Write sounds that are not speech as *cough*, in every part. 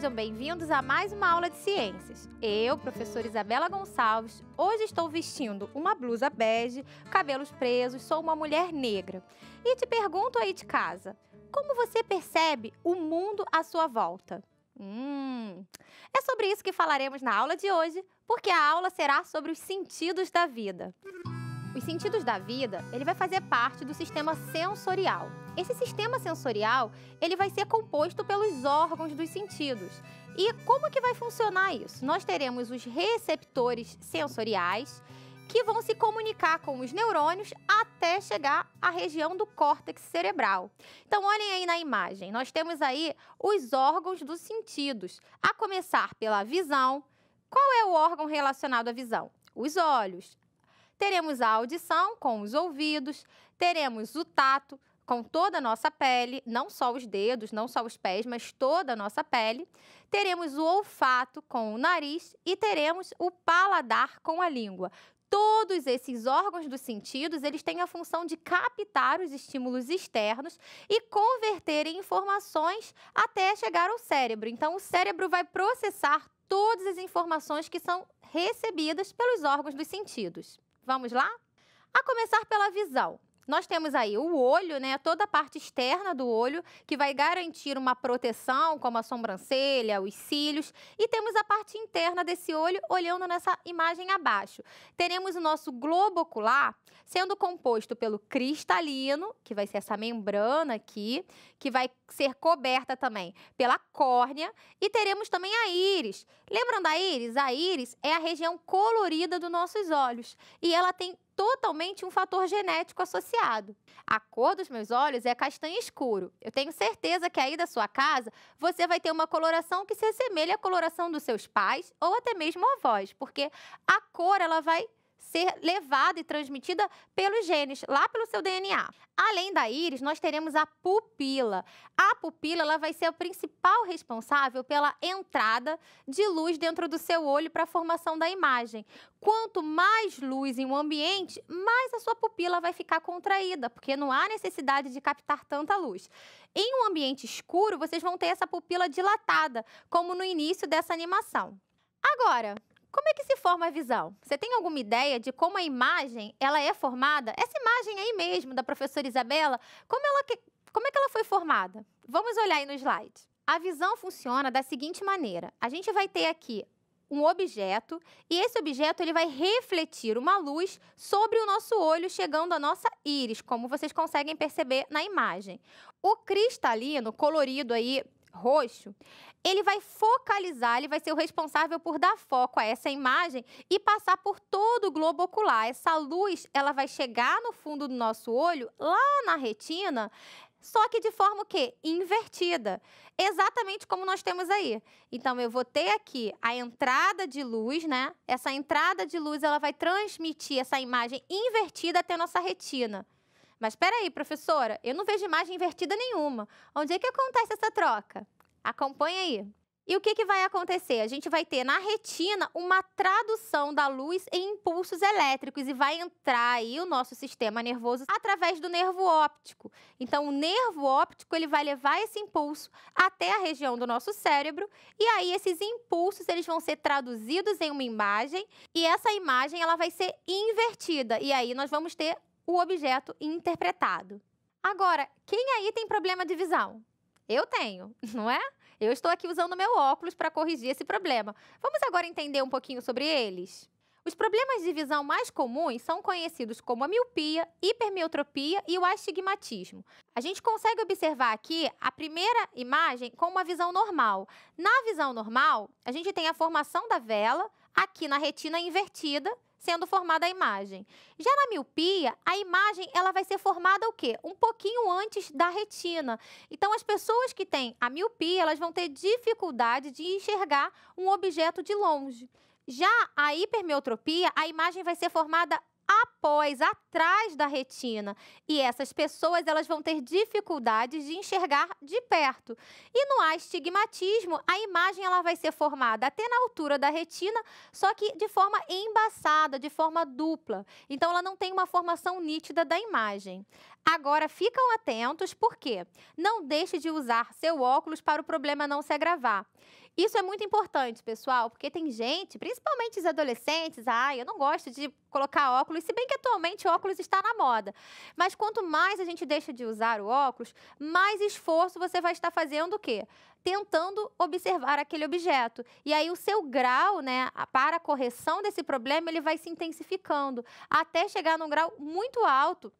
Sejam bem-vindos a mais uma aula de ciências. Eu, professora Isabela Gonçalves, hoje estou vestindo uma blusa bege, cabelos presos, sou uma mulher negra. E te pergunto aí de casa, como você percebe o mundo à sua volta? Hum, é sobre isso que falaremos na aula de hoje, porque a aula será sobre os sentidos da vida. Música os sentidos da vida, ele vai fazer parte do sistema sensorial. Esse sistema sensorial, ele vai ser composto pelos órgãos dos sentidos. E como que vai funcionar isso? Nós teremos os receptores sensoriais, que vão se comunicar com os neurônios até chegar à região do córtex cerebral. Então, olhem aí na imagem. Nós temos aí os órgãos dos sentidos, a começar pela visão. Qual é o órgão relacionado à visão? Os olhos teremos a audição com os ouvidos, teremos o tato com toda a nossa pele, não só os dedos, não só os pés, mas toda a nossa pele. Teremos o olfato com o nariz e teremos o paladar com a língua todos esses órgãos dos sentidos, eles têm a função de captar os estímulos externos e converter em informações até chegar ao cérebro. Então, o cérebro vai processar todas as informações que são recebidas pelos órgãos dos sentidos. Vamos lá? A começar pela visão. Nós temos aí o olho, né? Toda a parte externa do olho que vai garantir uma proteção, como a sobrancelha, os cílios, e temos a parte interna desse olho olhando nessa imagem abaixo. Teremos o nosso globo ocular sendo composto pelo cristalino, que vai ser essa membrana aqui, que vai ser coberta também pela córnea, e teremos também a íris. Lembram da íris? A íris é a região colorida dos nossos olhos e ela tem totalmente um fator genético associado. A cor dos meus olhos é castanho escuro. Eu tenho certeza que aí da sua casa você vai ter uma coloração que se assemelha à coloração dos seus pais ou até mesmo avós, porque a cor ela vai ser levada e transmitida pelos genes, lá pelo seu DNA. Além da íris, nós teremos a pupila. A pupila ela vai ser a principal responsável pela entrada de luz dentro do seu olho para a formação da imagem. Quanto mais luz em um ambiente, mais a sua pupila vai ficar contraída, porque não há necessidade de captar tanta luz. Em um ambiente escuro, vocês vão ter essa pupila dilatada, como no início dessa animação. Agora, como é que se forma a visão? Você tem alguma ideia de como a imagem ela é formada? Essa imagem aí mesmo da professora Isabela, como, ela que, como é que ela foi formada? Vamos olhar aí no slide. A visão funciona da seguinte maneira: a gente vai ter aqui um objeto e esse objeto ele vai refletir uma luz sobre o nosso olho, chegando à nossa íris, como vocês conseguem perceber na imagem. O cristalino colorido aí roxo, ele vai focalizar, ele vai ser o responsável por dar foco a essa imagem e passar por todo o globo ocular. Essa luz, ela vai chegar no fundo do nosso olho, lá na retina, só que de forma o quê? Invertida. Exatamente como nós temos aí. Então eu vou ter aqui a entrada de luz, né? Essa entrada de luz, ela vai transmitir essa imagem invertida até nossa retina. Mas espera aí, professora, eu não vejo imagem invertida nenhuma. Onde é que acontece essa troca? Acompanha aí. E o que, que vai acontecer? A gente vai ter na retina uma tradução da luz em impulsos elétricos e vai entrar aí o nosso sistema nervoso através do nervo óptico. Então, o nervo óptico ele vai levar esse impulso até a região do nosso cérebro e aí esses impulsos eles vão ser traduzidos em uma imagem e essa imagem ela vai ser invertida e aí nós vamos ter o objeto interpretado. Agora, quem aí tem problema de visão? Eu tenho, *laughs* não é? Eu estou aqui usando meu óculos para corrigir esse problema. Vamos agora entender um pouquinho sobre eles? Os problemas de visão mais comuns são conhecidos como a miopia, hipermiotropia e o astigmatismo. A gente consegue observar aqui a primeira imagem com uma visão normal. Na visão normal, a gente tem a formação da vela aqui na retina invertida sendo formada a imagem. Já na miopia, a imagem ela vai ser formada o quê? Um pouquinho antes da retina. Então as pessoas que têm a miopia, elas vão ter dificuldade de enxergar um objeto de longe. Já a hipermeutropia, a imagem vai ser formada após, atrás da retina. E essas pessoas elas vão ter dificuldades de enxergar de perto. E no astigmatismo, a imagem ela vai ser formada até na altura da retina, só que de forma embaçada, de forma dupla. Então ela não tem uma formação nítida da imagem. Agora ficam atentos porque não deixe de usar seu óculos para o problema não se agravar. Isso é muito importante, pessoal, porque tem gente, principalmente os adolescentes, ah, eu não gosto de colocar óculos, se bem que atualmente óculos está na moda. Mas quanto mais a gente deixa de usar o óculos, mais esforço você vai estar fazendo o quê? Tentando observar aquele objeto. E aí o seu grau, né, para a correção desse problema, ele vai se intensificando até chegar num grau muito alto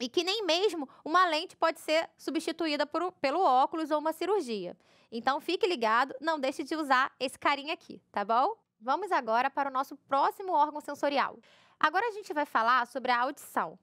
e que nem mesmo uma lente pode ser substituída por, pelo óculos ou uma cirurgia. Então fique ligado, não deixe de usar esse carinha aqui, tá bom? Vamos agora para o nosso próximo órgão sensorial. Agora a gente vai falar sobre a audição.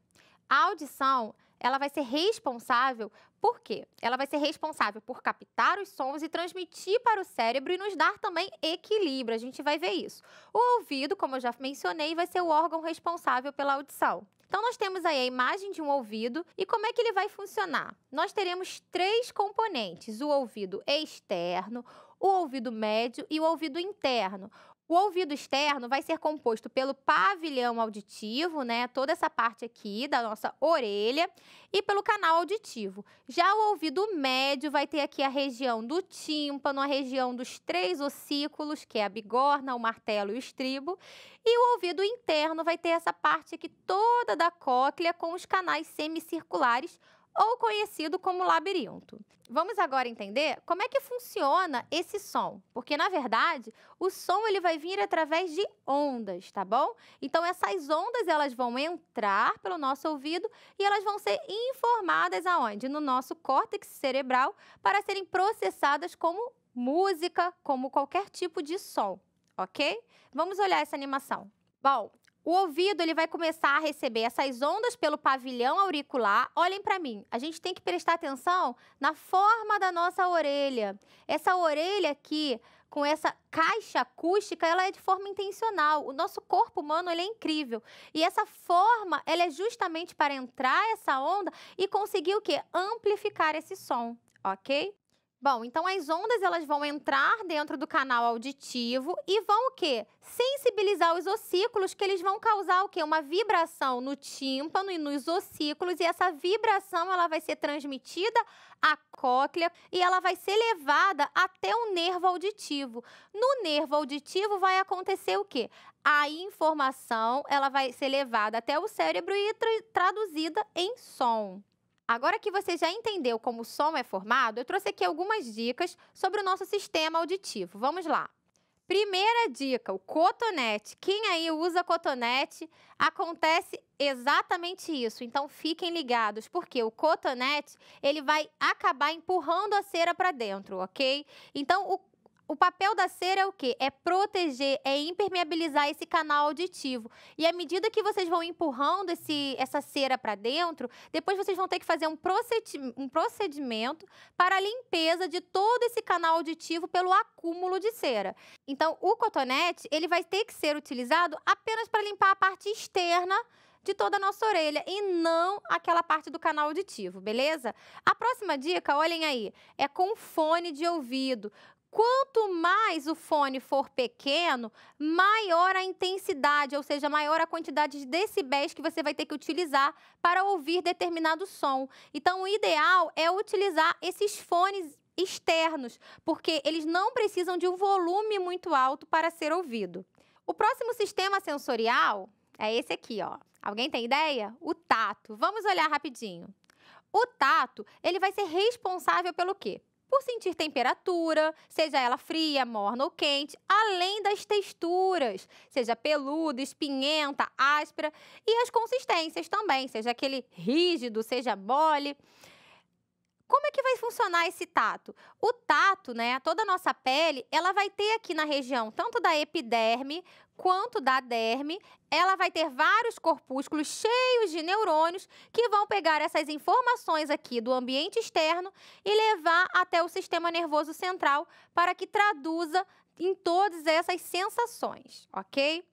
A audição ela vai ser responsável por quê? Ela vai ser responsável por captar os sons e transmitir para o cérebro e nos dar também equilíbrio. A gente vai ver isso. O ouvido, como eu já mencionei, vai ser o órgão responsável pela audição. Então, nós temos aí a imagem de um ouvido e como é que ele vai funcionar? Nós teremos três componentes: o ouvido externo, o ouvido médio e o ouvido interno. O ouvido externo vai ser composto pelo pavilhão auditivo, né? Toda essa parte aqui da nossa orelha e pelo canal auditivo. Já o ouvido médio vai ter aqui a região do tímpano, a região dos três ossículos, que é a bigorna, o martelo e o estribo. E o ouvido interno vai ter essa parte aqui toda da cóclea com os canais semicirculares ou conhecido como labirinto. Vamos agora entender como é que funciona esse som, porque na verdade o som ele vai vir através de ondas, tá bom? Então essas ondas elas vão entrar pelo nosso ouvido e elas vão ser informadas aonde? No nosso córtex cerebral para serem processadas como música, como qualquer tipo de som, ok? Vamos olhar essa animação. Bom, o ouvido ele vai começar a receber essas ondas pelo pavilhão auricular. Olhem para mim, a gente tem que prestar atenção na forma da nossa orelha. Essa orelha aqui, com essa caixa acústica, ela é de forma intencional. O nosso corpo humano ele é incrível. E essa forma, ela é justamente para entrar essa onda e conseguir o quê? Amplificar esse som, ok? Bom, então as ondas elas vão entrar dentro do canal auditivo e vão o quê? Sensibilizar os ossículos, que eles vão causar o quê? Uma vibração no tímpano e nos ossículos, e essa vibração ela vai ser transmitida à cóclea e ela vai ser levada até o nervo auditivo. No nervo auditivo vai acontecer o quê? A informação ela vai ser levada até o cérebro e tra traduzida em som. Agora que você já entendeu como o som é formado, eu trouxe aqui algumas dicas sobre o nosso sistema auditivo. Vamos lá! Primeira dica, o cotonete. Quem aí usa cotonete, acontece exatamente isso. Então fiquem ligados, porque o cotonete, ele vai acabar empurrando a cera para dentro, ok? Então o o papel da cera é o quê? É proteger, é impermeabilizar esse canal auditivo. E à medida que vocês vão empurrando esse, essa cera para dentro, depois vocês vão ter que fazer um, procedi um procedimento para a limpeza de todo esse canal auditivo pelo acúmulo de cera. Então, o cotonete, ele vai ter que ser utilizado apenas para limpar a parte externa de toda a nossa orelha e não aquela parte do canal auditivo, beleza? A próxima dica, olhem aí, é com fone de ouvido. Quanto mais o fone for pequeno, maior a intensidade, ou seja, maior a quantidade de decibéis que você vai ter que utilizar para ouvir determinado som. Então, o ideal é utilizar esses fones externos, porque eles não precisam de um volume muito alto para ser ouvido. O próximo sistema sensorial é esse aqui, ó. Alguém tem ideia? O tato. Vamos olhar rapidinho. O tato, ele vai ser responsável pelo quê? por sentir temperatura, seja ela fria, morna ou quente, além das texturas, seja peluda, espinhenta, áspera, e as consistências também, seja aquele rígido, seja mole. Como é que vai funcionar esse tato? O tato, né, toda a nossa pele, ela vai ter aqui na região tanto da epiderme quanto da derme, ela vai ter vários corpúsculos cheios de neurônios que vão pegar essas informações aqui do ambiente externo e levar até o sistema nervoso central para que traduza em todas essas sensações, ok?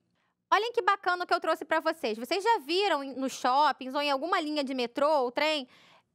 Olhem que bacana o que eu trouxe para vocês. Vocês já viram nos shoppings ou em alguma linha de metrô ou trem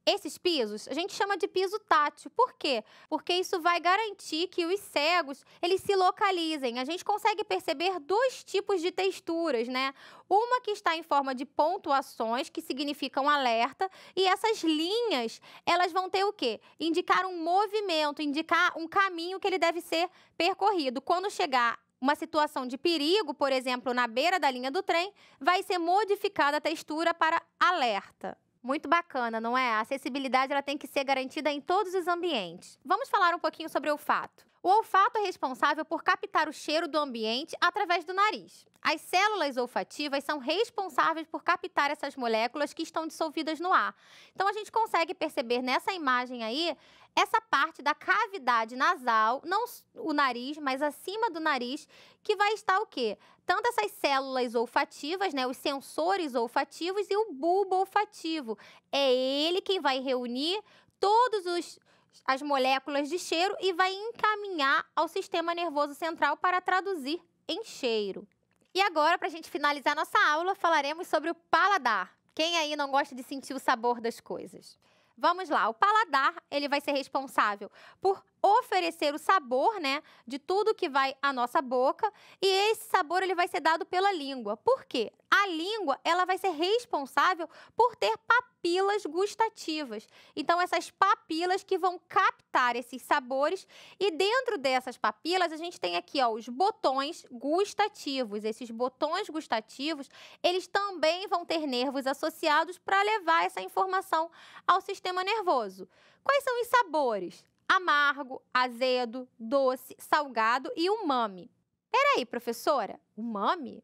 esses pisos a gente chama de piso tátil. Por quê? Porque isso vai garantir que os cegos eles se localizem. A gente consegue perceber dois tipos de texturas, né? Uma que está em forma de pontuações, que significam alerta, e essas linhas, elas vão ter o quê? Indicar um movimento, indicar um caminho que ele deve ser percorrido. Quando chegar uma situação de perigo, por exemplo, na beira da linha do trem, vai ser modificada a textura para alerta. Muito bacana, não é? A acessibilidade ela tem que ser garantida em todos os ambientes. Vamos falar um pouquinho sobre o fato. O olfato é responsável por captar o cheiro do ambiente através do nariz. As células olfativas são responsáveis por captar essas moléculas que estão dissolvidas no ar. Então a gente consegue perceber nessa imagem aí essa parte da cavidade nasal, não o nariz, mas acima do nariz, que vai estar o quê? Tanto essas células olfativas, né, os sensores olfativos e o bulbo olfativo. É ele quem vai reunir todos os as moléculas de cheiro e vai encaminhar ao sistema nervoso central para traduzir em cheiro. E agora, para a gente finalizar nossa aula, falaremos sobre o paladar. Quem aí não gosta de sentir o sabor das coisas? Vamos lá, o paladar ele vai ser responsável por oferecer o sabor, né, de tudo que vai à nossa boca e esse sabor ele vai ser dado pela língua. Por quê? a língua ela vai ser responsável por ter papilas gustativas. Então, essas papilas que vão captar esses sabores e dentro dessas papilas a gente tem aqui ó, os botões gustativos. Esses botões gustativos, eles também vão ter nervos associados para levar essa informação ao sistema nervoso. Quais são os sabores? Amargo, azedo, doce, salgado e umami. Peraí, professora, umami?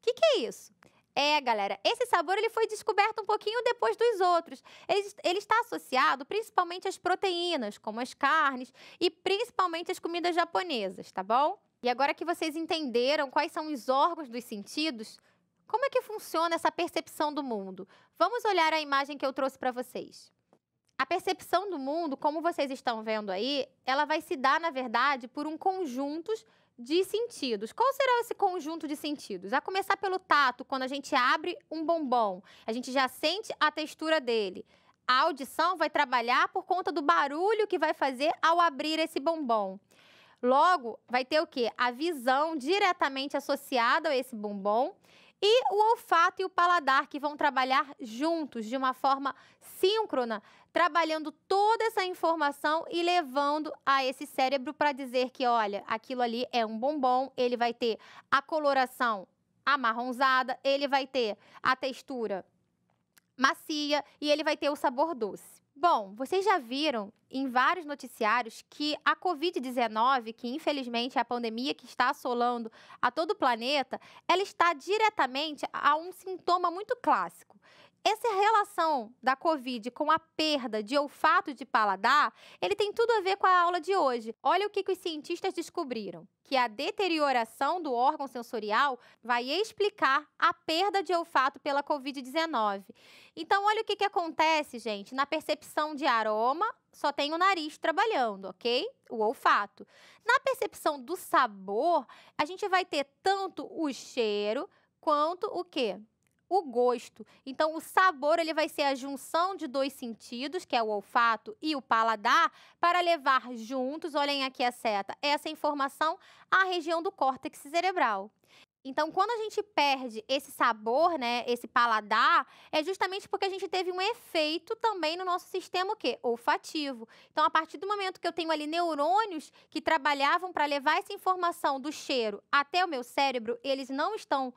que, que é isso? É, galera, esse sabor ele foi descoberto um pouquinho depois dos outros. Ele, ele, está associado principalmente às proteínas, como as carnes e principalmente às comidas japonesas, tá bom? E agora que vocês entenderam quais são os órgãos dos sentidos, como é que funciona essa percepção do mundo? Vamos olhar a imagem que eu trouxe para vocês. A percepção do mundo, como vocês estão vendo aí, ela vai se dar, na verdade, por um conjunto de sentidos. Qual será esse conjunto de sentidos? A começar pelo tato, quando a gente abre um bombom, a gente já sente a textura dele. A audição vai trabalhar por conta do barulho que vai fazer ao abrir esse bombom. Logo, vai ter o quê? A visão diretamente associada a esse bombom e o olfato e o paladar, que vão trabalhar juntos de uma forma síncrona, trabalhando toda essa informação e levando a esse cérebro para dizer que, olha, aquilo ali é um bombom, ele vai ter a coloração amarronzada, ele vai ter a textura macia e ele vai ter o sabor doce. Bom, vocês já viram em vários noticiários que a Covid-19, que infelizmente é a pandemia que está assolando a todo o planeta, ela está diretamente a um sintoma muito clássico. Essa relação da Covid com a perda de olfato de paladar, ele tem tudo a ver com a aula de hoje. Olha o que, que os cientistas descobriram que a deterioração do órgão sensorial vai explicar a perda de olfato pela Covid-19. Então, olha o que, que acontece, gente. Na percepção de aroma, só tem o nariz trabalhando, ok? O olfato. Na percepção do sabor, a gente vai ter tanto o cheiro quanto o quê? o gosto. Então, o sabor ele vai ser a junção de dois sentidos, que é o olfato e o paladar, para levar juntos, olhem aqui a seta, essa informação à região do córtex cerebral. Então, quando a gente perde esse sabor, né, esse paladar, é justamente porque a gente teve um efeito também no nosso sistema o quê? olfativo. Então, a partir do momento que eu tenho ali neurônios que trabalhavam para levar essa informação do cheiro até o meu cérebro, eles não estão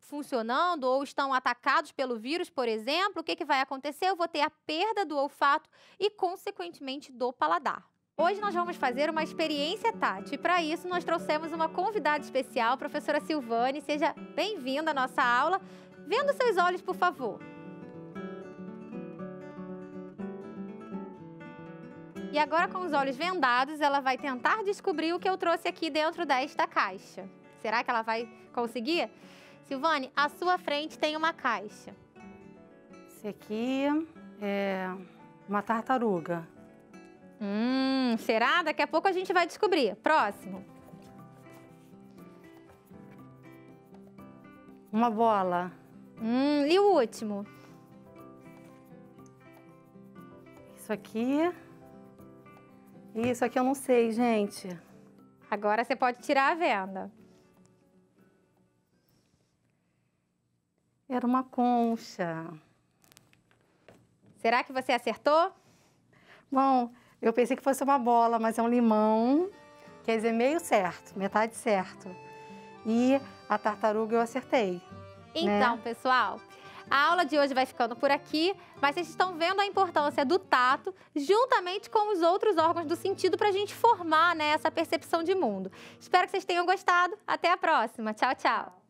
funcionando ou estão atacados pelo vírus, por exemplo, o que, que vai acontecer? Eu vou ter a perda do olfato e, consequentemente, do paladar. Hoje nós vamos fazer uma experiência Tati. E para isso, nós trouxemos uma convidada especial, professora Silvane. Seja bem-vinda à nossa aula. Vendo seus olhos, por favor. E agora, com os olhos vendados, ela vai tentar descobrir o que eu trouxe aqui dentro desta caixa. Será que ela vai conseguir? Silvane, à sua frente tem uma caixa. Esse aqui é uma tartaruga. Hum, será? Daqui a pouco a gente vai descobrir. Próximo. Uma bola. Hum, e o último? Isso aqui. Isso aqui eu não sei, gente. Agora você pode tirar a venda. Era uma concha. Será que você acertou? Bom, eu pensei que fosse uma bola, mas é um limão, quer dizer, meio certo, metade certo. E a tartaruga eu acertei. Né? Então, né? pessoal, a aula de hoje vai ficando por aqui, mas vocês estão vendo a importância do tato juntamente com os outros órgãos do sentido para a gente formar né, essa percepção de mundo. Espero que vocês tenham gostado. Até a próxima. Tchau, tchau.